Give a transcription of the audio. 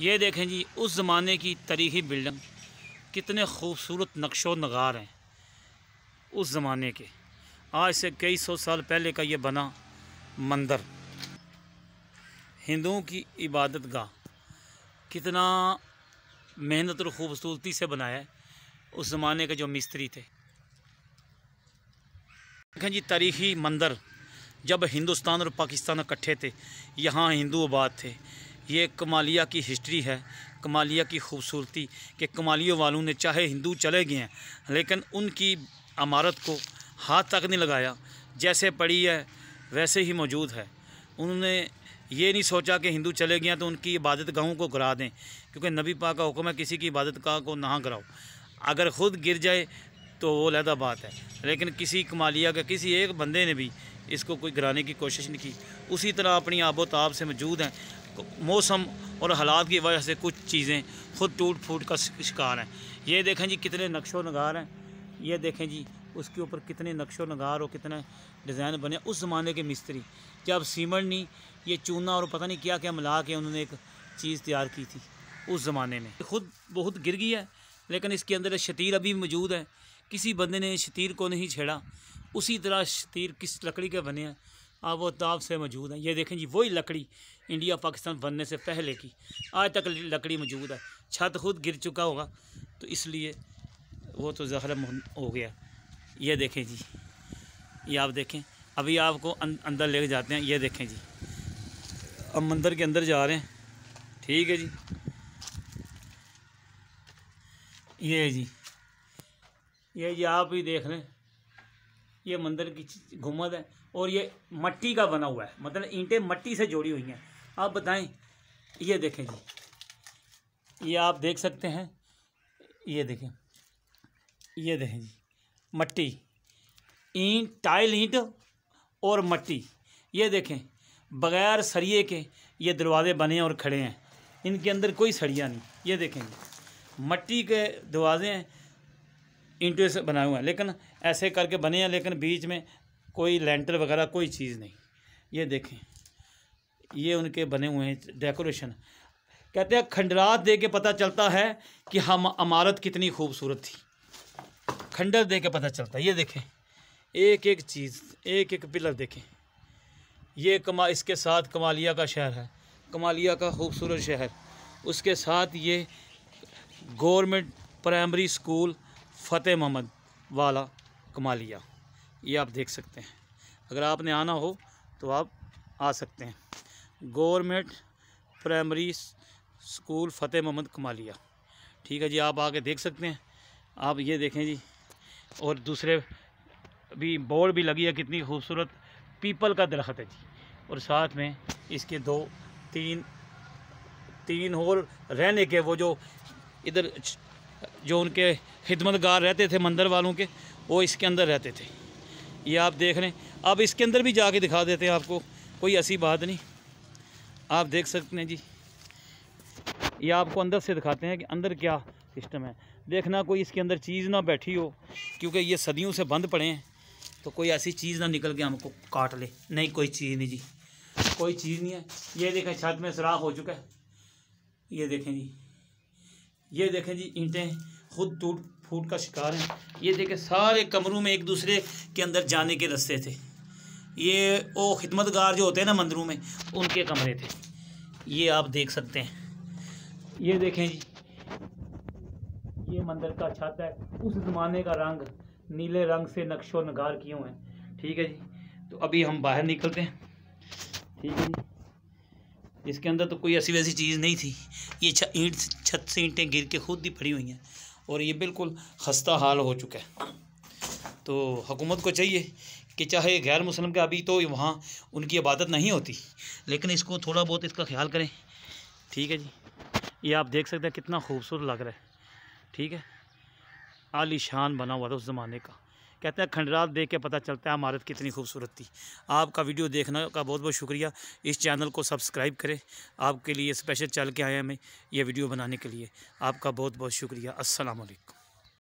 ये देखें जी उस ज़माने की तरीही बिल्डिंग कितने खूबसूरत नक्शो नगार हैं उस ज़माने के आज से कई सौ साल पहले का ये बना मंदिर हिंदुओं की इबादत गाह कितना मेहनत और खूबसूरती से बनाया है उस ज़माने के जो मिस्त्री थे देखें जी तारीखी मंदिर जब हिंदुस्तान और पाकिस्तान इकट्ठे थे यहाँ हिंदू आबाद थे ये कमालिया की हिस्ट्री है कमालिया की खूबसूरती कि कमालियों वालों ने चाहे हिंदू चले गए हैं लेकिन उनकी अमारत को हाथ तक नहीं लगाया जैसे पड़ी है वैसे ही मौजूद है उन्होंने ये नहीं सोचा कि हिंदू चले गए तो उनकी इबादत गाहों को गिरा दें क्योंकि नबी पा का हुक्म है किसी की इबादत गाह को ना गिराओ अगर ख़ुद गिर जाए तो वो लहदा बात है लेकिन किसी कमालिया के किसी एक बंदे ने भी इसको कोई गिराने की कोशिश नहीं की उसी तरह अपनी आबोताब से मौजूद हैं तो मौसम और हालात की वजह से कुछ चीज़ें खुद टूट फूट का शिकार हैं ये देखें जी कितने नक्शो नगार हैं ये देखें जी उसके ऊपर कितने नक्शो नगार और कितने डिज़ाइन बने उस ज़माने के मिस्त्री जब सीमण नहीं ये चूना और पता नहीं क्या क्या मिला के उन्होंने एक चीज़ तैयार की थी उस ज़माने में खुद बहुत गिर गई है लेकिन इसके अंदर शतीर अभी मौजूद है किसी बंदे ने शतीर को नहीं छेड़ा उसी तरह शतीर किस लकड़ी के बने हैं अब वो ताब से मौजूद हैं ये देखें जी वही लकड़ी इंडिया पाकिस्तान बनने से पहले की आज तक लकड़ी मौजूद है छत खुद गिर चुका होगा तो इसलिए वो तो जख्म हो गया ये देखें जी ये आप देखें अभी आपको अं-, अंदर लेके जाते हैं ये देखें जी अब मंदिर के अंदर जा रहे हैं ठीक है जी ये जी ये जी आप ही देख रहे हैं ये मंदिर की घुमत है और ये मट्टी का बना हुआ है मतलब ईंटें मट्टी से जोड़ी हुई हैं आप बताएं ये देखें जी ये आप देख सकते हैं ये देखें ये देखें जी मट्टी ईंट टाइल ईंट और मट्टी ये देखें बगैर सरिए के ये दरवाज़े बने और खड़े हैं इनके अंदर कोई सड़िया नहीं ये देखें मट्टी के दरवाज़े हैं ईंटों से बनाए हुए हैं लेकिन ऐसे करके बने हैं लेकिन बीच में कोई लेंटर वगैरह कोई चीज़ नहीं ये देखें ये उनके बने हुए हैं डेकोरेशन कहते हैं खंडरात दे के पता चलता है कि हम अमारत कितनी खूबसूरत थी खंडर दे के पता चलता है ये देखें एक एक चीज़ एक एक पिलर देखें ये कमा इसके साथ कमालिया का शहर है कमालिया का खूबसूरत शहर उसके साथ ये गवर्नमेंट प्राइमरी स्कूल फ़तेह मोहम्मद वाला कमालिया ये आप देख सकते हैं अगर आपने आना हो तो आप आ सकते हैं गवर्नमेंट प्राइमरी स्कूल फ़तेह मोहम्मद कमालिया ठीक है जी आप आके देख सकते हैं आप ये देखें जी और दूसरे भी बोर्ड भी लगी है कितनी खूबसूरत पीपल का दरख्त है जी और साथ में इसके दो तीन तीन और रहने के वो जो इधर जो उनके खिदमतगार रहते थे मंदिर वालों के वो इसके अंदर रहते थे ये आप देख रहे हैं अब इसके अंदर भी जाके दिखा देते हैं आपको कोई ऐसी बात नहीं आप देख सकते हैं जी ये आपको अंदर से दिखाते हैं कि अंदर क्या सिस्टम है देखना कोई इसके अंदर चीज़ ना बैठी हो क्योंकि ये सदियों से बंद पड़े हैं तो कोई ऐसी चीज़ ना निकल के हमको काट ले नहीं कोई चीज़ नहीं जी कोई चीज़ नहीं है ये देखें छत में सुराख हो चुका है ये देखें जी ये देखें जी ईंटें खुद टूट फूट का शिकार हैं ये देखें सारे कमरों में एक दूसरे के अंदर जाने के रस्ते थे ये वो खिदमतगार जो होते हैं ना मंदिरों में उनके कमरे थे ये आप देख सकते हैं ये देखें जी ये मंदिर का छत है उस ज़माने का रंग नीले रंग से नक्शो नगार किए है हैं ठीक है जी तो अभी हम बाहर निकलते हैं ठीक है जी इसके अंदर तो कोई ऐसी वैसी चीज़ नहीं थी ये ईंट छत से ईंटें गिर के खुद ही पड़ी हुई हैं और ये बिल्कुल खस्ता हाल हो चुका है तो हुकूमत को चाहिए कि चाहे गैर मुस्लिम के अभी तो वहाँ उनकी इबादत नहीं होती लेकिन इसको थोड़ा बहुत इसका ख्याल करें ठीक है जी ये आप देख सकते हैं कितना खूबसूरत लग रहा है ठीक है आलीशान बना हुआ था उस ज़माने का कहते हैं खंडरात देख के पता चलता है इमारत कितनी खूबसूरत थी आपका वीडियो देखने का बहुत बहुत शुक्रिया इस चैनल को सब्सक्राइब करें आपके लिए स्पेशल चल के आए हमें यह वीडियो बनाने के लिए आपका बहुत बहुत शुक्रिया असलकम